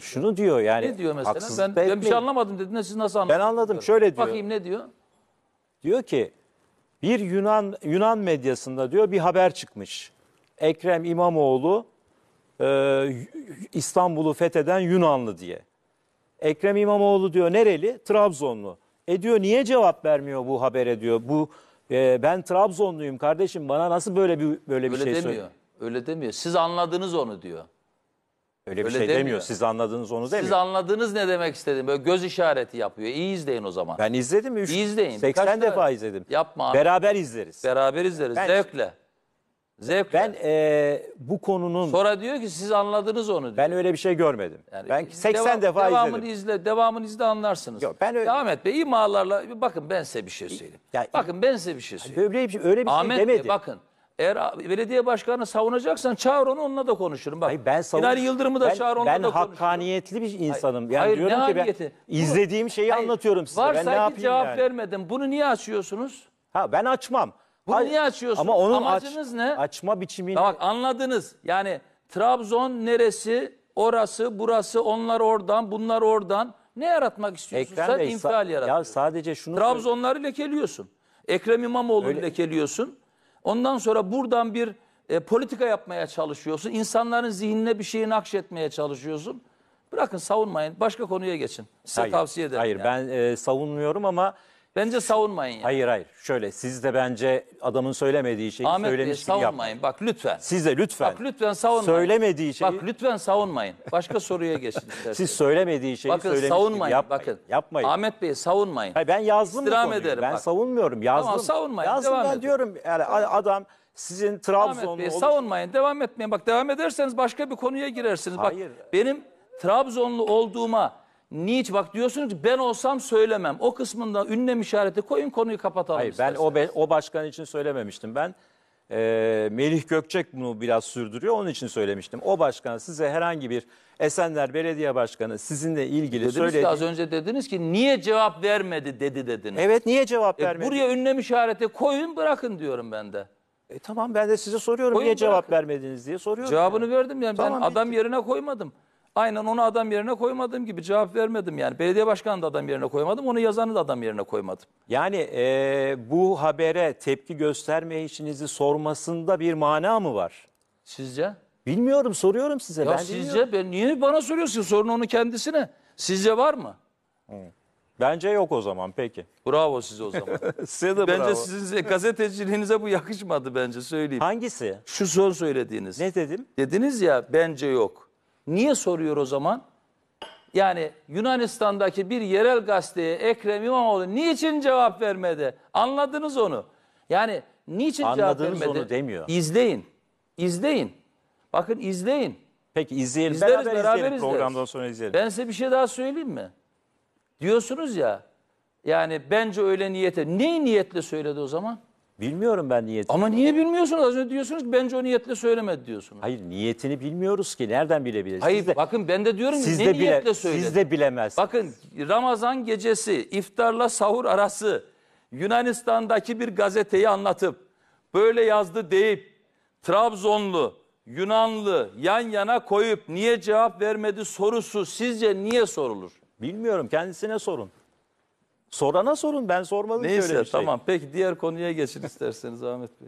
şunu diyor yani. Ne diyor mesela? Ben, ben bir şey anlamadım dedin de siz nasıl anladınız? Ben anladım, şöyle diyor. Bakayım ne diyor? Diyor ki bir Yunan Yunan medyasında diyor bir haber çıkmış. Ekrem İmamoğlu e, İstanbul'u fetheden Yunanlı diye. Ekrem İmamoğlu diyor nereli? Trabzonlu. E diyor niye cevap vermiyor bu habere diyor. Bu e, ben Trabzonluyum kardeşim bana nasıl böyle bir böyle bir Öyle şey söylüyor? Öyle demiyor. Siz anladınız onu diyor. Öyle bir Öyle şey demiyor. demiyor. Siz anladınız onu demiyor. Siz anladınız ne demek istedim. Böyle göz işareti yapıyor. İyi izleyin o zaman. Ben izledim. Üç, İyi izleyin. 80 defa izledim. Yapma abi. Beraber izleriz. Beraber izleriz. Ben- Zevkle. Zevkle. Ben e, bu konunun Sonra diyor ki siz anladınız onu diyor. ben öyle bir şey görmedim. Yani ben 80 devam- defa devamını izledim. izle, devamını izle anlarsınız. Yok, ben öyle- Ahmet Bey imalarla bakın ben size bir şey söyleyeyim. Ya- bakın ben size bir şey hani söyleyeyim. Öyle bir, şey- öyle bir şey Ahmet demedi. bakın eğer belediye başkanı savunacaksan çağır onu onunla da konuşurum. Bak, Hayır, ben savun... Binali Yıldırım'ı da ben, çağır onunla ben da konuşurum. Ben hakkaniyetli bir insanım. Hayır, yani hayır, diyorum ki ben izlediğim şeyi Hayır, anlatıyorum size. Varsa ben ne yapayım cevap yani? vermedim. Bunu niye açıyorsunuz? Ha ben açmam. Bunu Hayır, niye açıyorsunuz? Ama onun Amacınız aç, ne? Açma biçimini... Bak anladınız. Yani Trabzon neresi, orası, burası, onlar oradan, bunlar oradan. Ne yaratmak istiyorsunuz? Ekrem Sen infial yaratıyorsun. Ya sadece şunu... Trabzonları lekeliyorsun. Ekrem İmamoğlu'nu Öyle... lekeliyorsun. Ondan sonra buradan bir e, politika yapmaya çalışıyorsun. İnsanların zihnine bir şeyi nakşetmeye çalışıyorsun. Bırakın savunmayın. Başka konuya geçin. Size hayır, tavsiye ederim. Hayır yani. ben e, savunmuyorum ama Bence savunmayın yani. Hayır hayır. Şöyle siz de bence adamın söylemediği şeyi Ahmet Bey söylemiş gibi savunmayın. Bak lütfen. Siz de lütfen. Bak lütfen savunmayın. Söylemediği şeyi. Bak lütfen savunmayın. Başka soruya geçin isterseniz. Siz söylemediği şeyi Bakın, söylemiş savunmayın. gibi yapmayın. Bakın Yapmayın. Ahmet Bey savunmayın. Hayır, ben yazdım İstirham bu konuyu. ederim Ben bak. savunmuyorum. Yazdım. Tamam, savunmayın, Yazdım devam ben edin. diyorum. Yani adam sizin Ahmet Trabzonlu Bey savunmayın. Devam etmeyin. Bak devam ederseniz başka bir konuya girersiniz. Hayır. Bak benim Trabzonlu olduğuma Niçin bak diyorsunuz ben olsam söylemem. O kısmında ünlem işareti koyun konuyu kapatalım. Hayır ben o, be, o başkan için söylememiştim. Ben e, Melih Gökçek bunu biraz sürdürüyor onun için söylemiştim. O başkan size herhangi bir Esenler Belediye Başkanı sizinle ilgili dediniz söyledi. Az önce dediniz ki niye cevap vermedi dedi dediniz. Evet niye cevap e, vermedi? Buraya ünlem işareti koyun bırakın diyorum ben de. E tamam ben de size soruyorum Koyun niye bırakın. cevap vermediniz diye soruyorum. Cevabını yani. verdim yani tamam, ben adam yerine koymadım. Aynen onu adam yerine koymadığım gibi cevap vermedim yani. Belediye başkanı da adam yerine koymadım, onu yazanı da adam yerine koymadım. Yani e, bu habere tepki gösterme işinizi sormasında bir mana mı var? Sizce? Bilmiyorum, soruyorum size. Ya ben sizce ben, niye bana soruyorsun? Sorun onu kendisine. Sizce var mı? Bence yok o zaman peki. Bravo size o zaman. Size de bence bravo. sizin gazeteciliğinize bu yakışmadı bence söyleyeyim. Hangisi? Şu son söylediğiniz. Ne dedim? Dediniz ya bence yok. Niye soruyor o zaman? Yani Yunanistan'daki bir yerel gazeteye Ekrem İmamoğlu niçin cevap vermedi? Anladınız onu. Yani niçin Anladınız cevap vermedi? onu demiyor. İzleyin. İzleyin. Bakın izleyin. Peki izleyelim. İzleriz, beraber, beraber izleyelim. izleriz. Programdan sonra izleyelim. Ben size bir şey daha söyleyeyim mi? Diyorsunuz ya. Yani bence öyle niyete. Neyi niyetle söyledi o zaman? Bilmiyorum ben niyetini. Ama niye bilmiyorsunuz? Az önce diyorsunuz ki bence o niyetle söylemedi diyorsunuz. Hayır niyetini bilmiyoruz ki. Nereden bilebiliriz? Hayır Siz de, bakın ben de diyorum ki ne de niyetle söyledi? Siz de bilemezsiniz. Bakın Ramazan gecesi iftarla sahur arası Yunanistan'daki bir gazeteyi anlatıp böyle yazdı deyip Trabzonlu, Yunanlı yan yana koyup niye cevap vermedi sorusu sizce niye sorulur? Bilmiyorum kendisine sorun. Sorana sorun ben sormadım Neyse, öyle bir şey. tamam peki diğer konuya geçin isterseniz Ahmet Bey.